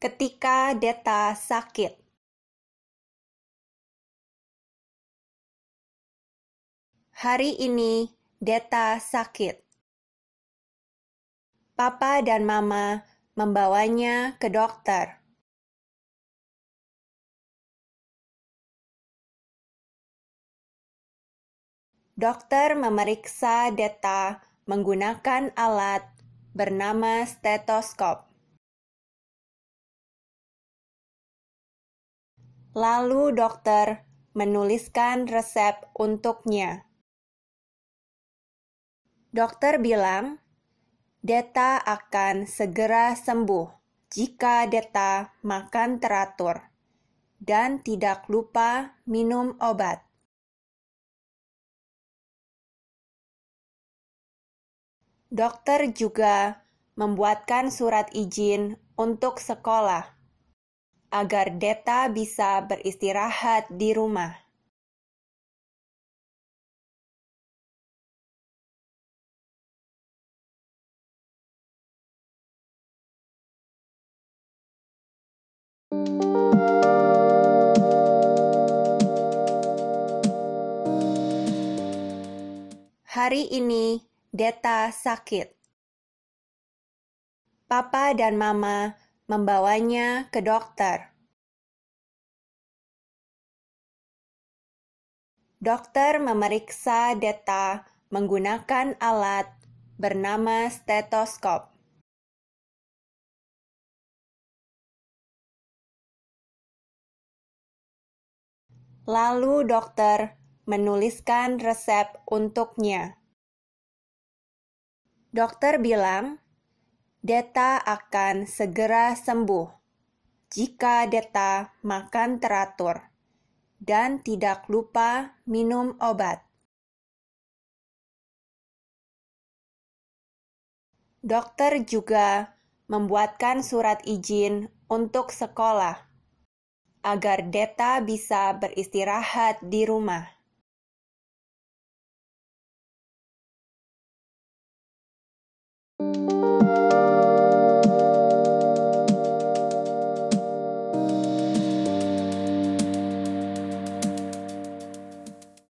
ketika Deta sakit. Hari ini Deta sakit. Papa dan Mama membawanya ke dokter. Dokter memeriksa Deta menggunakan alat bernama stetoskop. Lalu dokter menuliskan resep untuknya. Dokter bilang, Deta akan segera sembuh jika Deta makan teratur dan tidak lupa minum obat. Dokter juga membuatkan surat izin untuk sekolah agar Deta bisa beristirahat di rumah. Hari ini, Deta sakit. Papa dan Mama membawanya ke dokter. Dokter memeriksa data menggunakan alat bernama stetoskop. Lalu dokter menuliskan resep untuknya. Dokter bilang Deta akan segera sembuh jika Deta makan teratur dan tidak lupa minum obat. Dokter juga membuatkan surat izin untuk sekolah agar Deta bisa beristirahat di rumah.